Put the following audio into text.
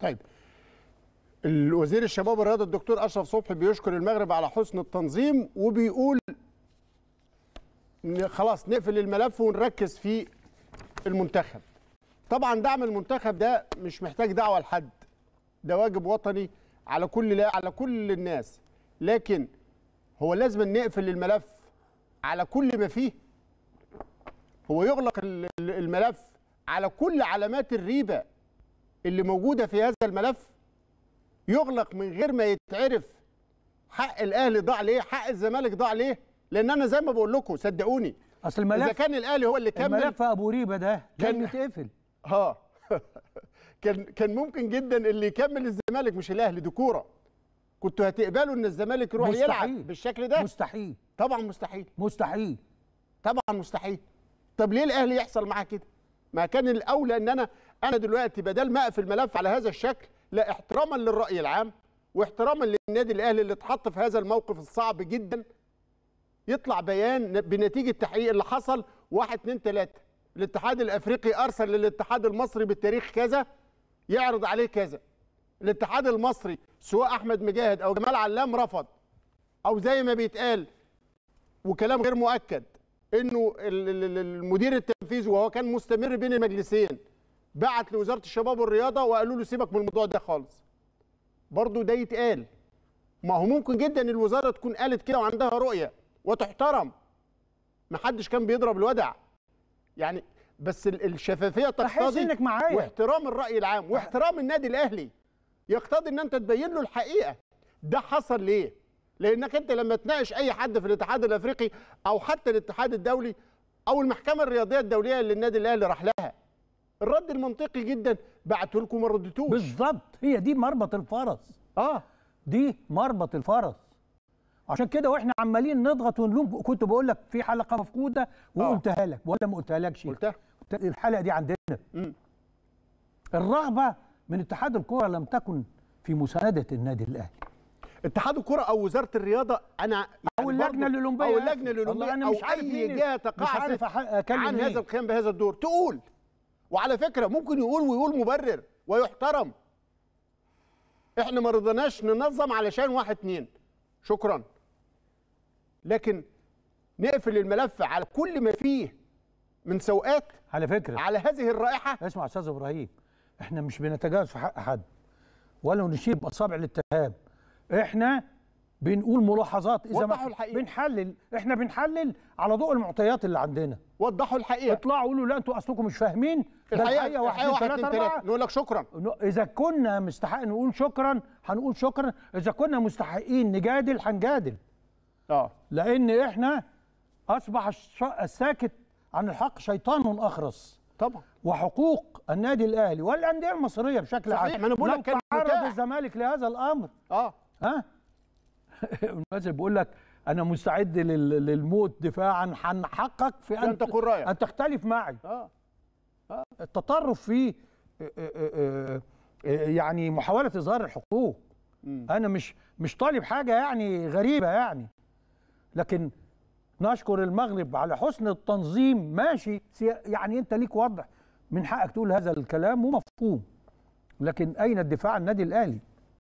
طيب الوزير الشباب والرياضه الدكتور اشرف صبحي بيشكر المغرب على حسن التنظيم وبيقول خلاص نقفل الملف ونركز في المنتخب طبعا دعم المنتخب ده مش محتاج دعوه لحد ده واجب وطني على كل لا على كل الناس لكن هو لازم نقفل الملف على كل ما فيه هو يغلق الملف على كل علامات الريبه اللي موجوده في هذا الملف يغلق من غير ما يتعرف حق الاهلي ضاع ليه حق الزمالك ضاع ليه لان انا زي ما بقول لكم صدقوني اصل الملف اذا كان الاهلي هو اللي كمل ملف ابو ريبه ده كان يتقفل اه كان كان ممكن جدا اللي يكمل الزمالك مش الاهلي دي كوره كنتوا هتقبلوا ان الزمالك يروح يلعب بالشكل ده مستحيل طبعا مستحيل مستحيل طبعا مستحيل طب ليه الاهلي يحصل معاه كده ما كان الاولى ان انا انا دلوقتي بدل ما اقفل الملف على هذا الشكل لا احتراما للراي العام واحتراما للنادي الاهلي اللي اتحط في هذا الموقف الصعب جدا يطلع بيان بنتيجه تحقيق اللي حصل 1 2 3 الاتحاد الافريقي ارسل للاتحاد المصري بالتاريخ كذا يعرض عليه كذا الاتحاد المصري سواء احمد مجاهد او جمال علام رفض او زي ما بيتقال وكلام غير مؤكد انه المدير التنفيذي وهو كان مستمر بين المجلسين بعت لوزاره الشباب والرياضه وقالوا له سيبك من الموضوع ده خالص برضه ده يتقال ما هو ممكن جدا الوزاره تكون قالت كده وعندها رؤيه وتحترم محدش كان بيضرب الودع يعني بس الشفافيه تقتضي انك معايا واحترام الراي العام واحترام النادي الاهلي يقتضي ان انت تبين له الحقيقه ده حصل ليه لانك انت لما تناقش اي حد في الاتحاد الافريقي او حتى الاتحاد الدولي او المحكمه الرياضيه الدوليه اللي النادي الاهلي راح لها الرد المنطقي جدا بعتوا لكم ما ردتوش بالظبط هي دي مربط الفرس اه دي مربط الفرس عشان كده واحنا عمالين نضغط ونلوم كنت بقول لك في حلقه مفقوده وقلتها آه. لك ولا ما قلتها لكش قلتها الحلقه دي عندنا م. الرغبه من اتحاد الكره لم تكن في مسانده النادي الاهلي اتحاد الكره او وزاره الرياضه انا يعني او اللجنه الاولمبيه او اللجنه الاولمبيه انا مش او اي جهه تقاعد عن هذا القيام بهذا الدور تقول وعلى فكره ممكن يقول ويقول مبرر ويحترم احنا ما رضيناش ننظم علشان واحد اتنين شكرا لكن نقفل الملف على كل ما فيه من سوءات على فكره على هذه الرائحه اسمع استاذ ابراهيم احنا مش بنتجاوز في حق حد ولا نشيب اصابع الاتهام احنا بنقول ملاحظات اذا وضحوا الحقيقه بنحلل احنا بنحلل على ضوء المعطيات اللي عندنا وضحوا الحقيقه اطلعوا قولوا لا انتوا اصلكم مش فاهمين الحقيقه الحقيقه واحد اتنين تلاته نقول لك شكرا اذا كنا مستحقين نقول شكرا هنقول شكرا اذا كنا مستحقين نجادل هنجادل اه لان احنا اصبح الساكت عن الحق شيطان اخرس طبعا وحقوق النادي الاهلي والانديه المصريه بشكل عام صحيح ما انا بقول لك كان الزمالك لهذا الامر اه ها المثل بيقول لك انا مستعد للموت دفاعا عن حقك في ان تقول رايك ان تختلف معي اه, آه. التطرف في آه، آه، آه، يعني محاوله اظهار الحقوق م. انا مش مش طالب حاجه يعني غريبه يعني لكن نشكر المغرب على حسن التنظيم ماشي يعني انت ليك وضع من حقك تقول هذا الكلام ومفهوم لكن اين الدفاع عن النادي الاهلي